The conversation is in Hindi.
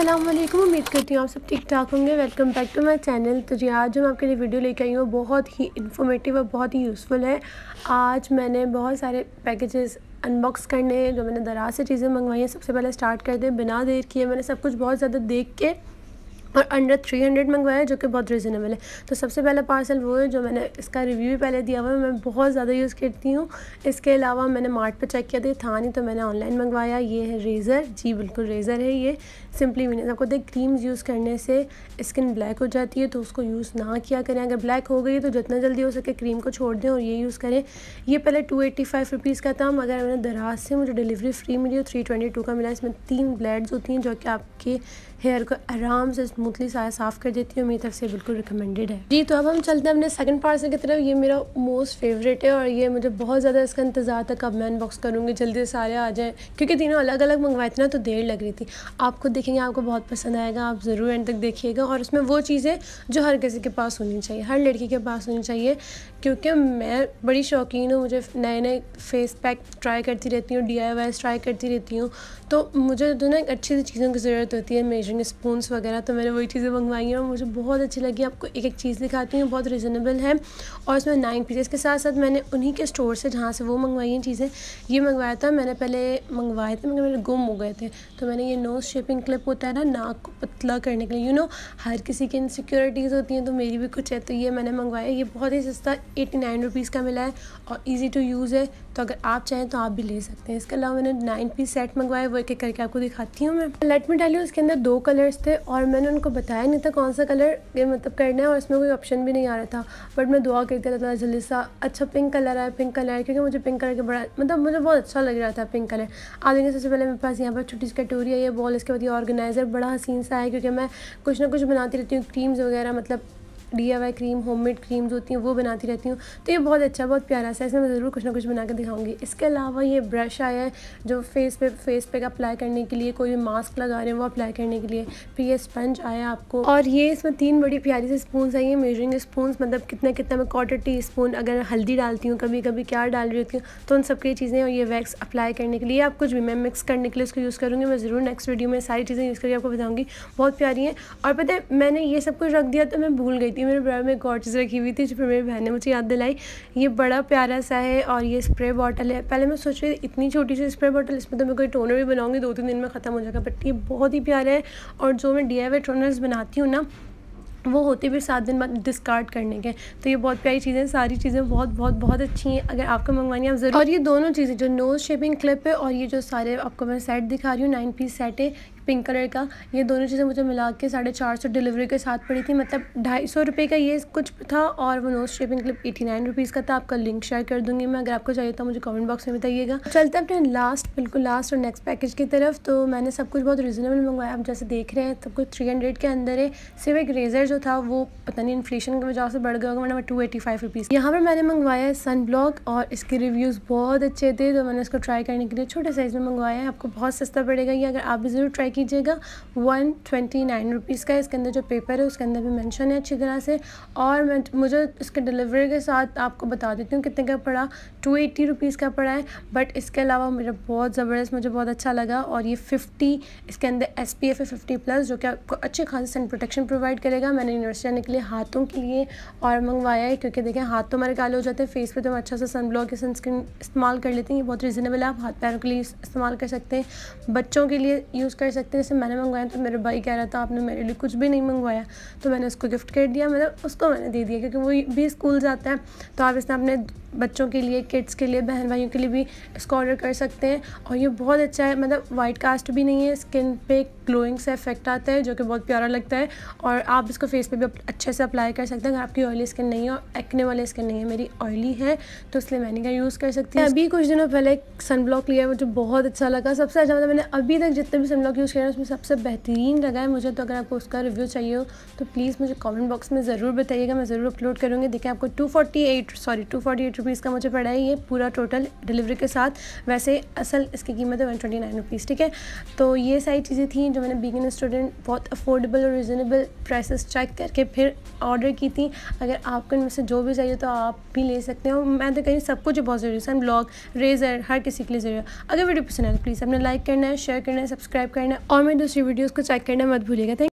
असलम उम्मीद करती हूँ आप सब ठीक ठाक होंगे welcome back to my channel तो जी आज जो मैं आपके लिए वीडियो लेके आई हूँ बहुत ही इन्फॉर्मेटिव और बहुत ही यूज़फुल है आज मैंने बहुत सारे पैकेजेस अनबॉक्स करने हैं जो मैंने दराज से चीज़ें मंगवाई हैं सबसे पहले स्टार्ट कर दें बिना देर किए मैंने सब कुछ बहुत ज़्यादा देख के पर अंडर थ्री हंड्रेड मंगवाया जो कि बहुत रिजनेबल है तो सबसे पहला पार्सल वो है जो मैंने इसका रिव्यू भी पहले दिया हुआ है मैं बहुत ज़्यादा यूज़ करती हूँ इसके अलावा मैंने मार्ट पर चेक किया था था नहीं तो मैंने ऑनलाइन मंगवाया ये है रेज़र जी बिल्कुल रेज़र है ये सिंपली मीन आपको देख क्रीम्स यूज़ करने से स्किन ब्लैक हो जाती है तो उसको यूज़ ना किया करें अगर ब्लैक हो गई तो जितना जल्दी हो सके क्रीम को छोड़ दें और ये यूज़ करें ये पहले टू एट्टी फाइव रुपीज़ का था मगर मैंने दराज से मुझे डिलीवरी फ्री मिली और थ्री ट्वेंटी टू का मिला इसमें तीन ब्लेड्स होती हैं जो कि आपके हेयर को आराम से स्मूथली सारा साफ़ कर देती हूँ मेरी तरफ से बिल्कुल रिकमेंडेड है जी तो अब हम चलते हैं अपने सेकंड पार्सल की तरफ ये मेरा मोस्ट फेवरेट है और ये मुझे बहुत ज़्यादा इसका इंतज़ार था कब मैं अनबॉक्स करूँगी जल्दी सारे आ जाएँ क्योंकि तीनों अलग अलग मंगवाए थे ना तो देर लग रही थी आप खुद देखेंगे आपको बहुत पसंद आएगा आप ज़रूर एंड तक देखिएगा और उसमें वो चीज़ें जो हर किसी के पास होनी चाहिए हर लड़की के पास होनी चाहिए क्योंकि मैं बड़ी शौकीन हूँ मुझे नए नए फेस पैक ट्राई करती रहती हूँ डी आई ट्राई करती रहती हूँ तो मुझे जो तो ना अच्छी सी चीज़ों की ज़रूरत होती है मेजरिंग स्पून्स वगैरह तो मेरे मैंने वही चीज़ें मंगवाई हैं और मुझे बहुत अच्छी लगी आपको एक एक चीज़ दिखाती हूँ बहुत रिजनेबल है और इसमें नाइन पीसेस के साथ साथ मैंने उन्हीं के स्टोर से जहाँ से वो मंगवाई हैं चीज़ें ये मंगवाया था मैंने पहले मंगवाए थे मगर मेरे गुम हो गए थे तो मैंने ये नोज शेपिंग क्लिप होता है ना नाक को पतला करने के लिए यू नो हर किसी की इनसिक्योरिटीज़ होती हैं तो मेरी भी कुछ है तो ये मैंने मंगवाया ये बहुत ही सस्ता एटी नाइन रुपीज़ का मिला है और ईजी टू यूज़ है तो अगर आप चाहें तो आप भी ले सकते हैं इसके अलावा मैंने नाइन पीस सेट मंगवाया वो एक करके आपको दिखाती हूँ मैं लेट मी डाली उसके इसके अंदर दो कलर्स थे और मैंने उन मेरे को बताया नहीं था कौन सा कलर मतलब करना है और इसमें कोई ऑप्शन भी नहीं आ रहा था बट मैं दुआ करती अल्लाह था जल्दी सा अच्छा पिंक कलर आया पिंक कलर आया क्योंकि मुझे पिंक कलर के बड़ा मतलब मुझे बहुत अच्छा लग रहा था पिंक कलर आ देंगे सबसे पहले मेरे पास यहाँ पर छोटी सी कटोरी है ये बॉल इसके बाद ये ऑर्गेनाइज़र बड़ा हसीन सा है क्योंकि मैं कुछ ना कुछ बनाती रहती हूँ क्रीम्स वगैरह मतलब D cream home made creams होती हैं वो बनाती रहती हूँ तो ये बहुत अच्छा बहुत प्यारा सा इसमें मैं ज़रूर कुछ ना कुछ बना कर दिखाऊँगी इसके अलावा ये ब्रश आया है जो फेस पे फेस पे अप्लाई करने के लिए कोई भी मास्क लगा रहे हैं वो अप्लाई करने के लिए फिर ये स्पंज आया आपको और ये इसमें तीन बड़ी प्यारी सी स्पून आई हैं मेजरिंग स्पून मतलब कितना कितना मैं क्वार्टर टी स्पून अगर हल्दी डालती हूँ कभी कभी क्या डाल रही होती हूँ तो उन सबकी चीज़ें और ये वैक्स अप्लाई करने के लिए आप कुछ भी मैं मिक्स करने के लिए उसको यूज़ करूँगी मैं ज़रूर नेक्स्ट वीडियो में सारी चीज़ें यूज़ करके आपको बताऊँगी बहुत प्यारी हैं और पता है मैंने ये सब कुछ रख दिया तो मैं भूल गई थी थी मेरे ब्रा में गॉड्स रखी हुई थी जो फिर मेरी बहन ने मुझे याद दिलाई ये बड़ा प्यारा सा है और ये स्प्रे बॉटल है पहले मैं सोच रही थी इतनी छोटी सी स्प्रे बॉटल इसमें तो मैं कोई टोनर भी बनाऊँगी दो तीन दिन में ख़त्म हो जाएगा बट ये बहुत ही प्यारा है और जो मैं डी टोनर्स बनाती हूँ ना वो होते भी सात दिन बाद डिस्कार्ड करने के तो ये बहुत प्यारी चीज़ें सारी चीज़ें बहुत बहुत बहुत अच्छी हैं अगर आपको मंगवानी है आप ज़रूर और ये दोनों चीज़ें जो नोज़ शेपिंग क्लिप है और ये जो सारे आपको मैं सेट दिखा रही हूँ नाइन पीस सेट है पिंक कलर का ये दोनों चीज़ें मुझे मिला के साढ़े चार सौ डिलीवरी के साथ पड़ी थी मतलब ढाई सौ रुपये का ये कुछ था और वो nose shaping clip eighty nine rupees का था आपका लिंक शेयर कर दूंगी मैं अगर आपको चाहिए तो मुझे कमेंट बॉक्स में बताइएगा चलते अपने लास्ट बिल्कुल लास्ट और नेक्स्ट पैकेज की तरफ तो मैंने सब कुछ बहुत रिजनेबल मंगवाया आप जैसे देख रहे हैं सब कुछ थ्री हंड्रेड के अंदर है सिर्फ एक रेजर जो था वो पता नहीं इन्फ्लेशन की वजह से बढ़ गया होगा मैंने टू एटी फाइव रुपीज़ यहाँ पर मैंने मंगवाया है सन ब्लॉक और इसके रिव्यूज़ बहुत अच्छे थे तो मैंने इसको ट्राई करने के लिए छोटे साइज़ में मंगवाया है आपको बहुत सस्ता पड़ेगा ये अगर आप भी ज़रूर ट्राई ट्राई कीजिएगा वन ट्वेंटी नाइन रुपीज़ का इसके अंदर जो पेपर है उसके अंदर भी मेंशन है अच्छी तरह से और मैं मुझे इसके डिलीवरी के साथ आपको बता देती हूँ कितने का पड़ा टू एटी रुपीज़ का पड़ा है बट इसके अलावा मेरा बहुत ज़बरदस्त मुझे बहुत अच्छा लगा और ये फिफ्टी इसके अंदर एस पी एफ है फिफ्टी प्लस जो कि आपको अच्छे खासे सन प्रोटेक्शन प्रोवाइड करेगा मैंने यूनिवर्सिटी जाने के लिए हाथों के लिए और मंगवाया है क्योंकि देखें हाथ तो हमारे काले हो जाते हैं फेस पे तो हम अच्छा सा सन ब्लॉक या सनस्क्रीन इस्तेमाल कर लेते हैं ये बहुत रीज़नेबल है आप हाथ पैरों के लिए इस्तेमाल कर सकते हैं बच्चों के लिए यूज़ कर सकते सकते जैसे मैंने मंगवाया तो मेरे भाई कह रहा था आपने मेरे लिए कुछ भी नहीं मंगवाया तो मैंने उसको गिफ्ट कर दिया मतलब उसको मैंने दे दिया क्योंकि वो भी स्कूल जाता है तो आप इसने अपने बच्चों के लिए किड्स के लिए बहन भाइयों के लिए भी इसको ऑर्डर कर सकते हैं और ये बहुत अच्छा है मतलब वाइट कास्ट भी नहीं है स्किन पे ग्लोइंग से इफेक्ट आता है जो कि बहुत प्यारा लगता है और आप इसको फेस पे भी अच्छे से अप्लाई कर सकते हैं अगर आपकी ऑयली स्किन नहीं है और एक्ने वाली स्किन नहीं है मेरी ऑयली है तो इसलिए मैंने क्या यूज़ कर सकती है अभी कुछ दिनों पहले एक सन ब्लॉक लिया है मुझे बहुत अच्छा लगा सबसे अच्छा मतलब मैंने अभी तक जितने भी सनब्लॉक यूज़ कुछ कह उसमें सबसे बेहतरीन लगा है मुझे तो अगर आपको उसका रिव्यू चाहिए हो तो प्लीज़ मुझे कमेंट बॉक्स में ज़रूर बताइएगा मैं ज़रूर अपलोड करूँगी देखिए आपको 248 सॉरी 248 रुपीस का मुझे पड़ा है ये पूरा टोटल डिलीवरी के साथ वैसे असल इसकी कीमत है वन ट्वेंटी नाइन रुपीज़ ठीक है तो ये सारी चीज़ें थी जो मैंने बिगिन स्टूडेंट बहुत अफोर्डेबल और रिजनेबल प्राइसेस चेक करके फिर ऑर्डर की थी अगर आपको इनमें से जो भी चाहिए तो आप भी ले सकते हो मैं तो कहीं सब कुछ बहुत ज़रूरी सन ब्लॉग रेजर हर किसी के लिए ज़रूरी अगर वीडियो पसंद आए तो प्लीज़ अपने लाइक करना है शेयर करना है सब्सक्राइब करना है और मेरी दूसरी वीडियोज़ को चेक करना मत भूलिएगा थैंक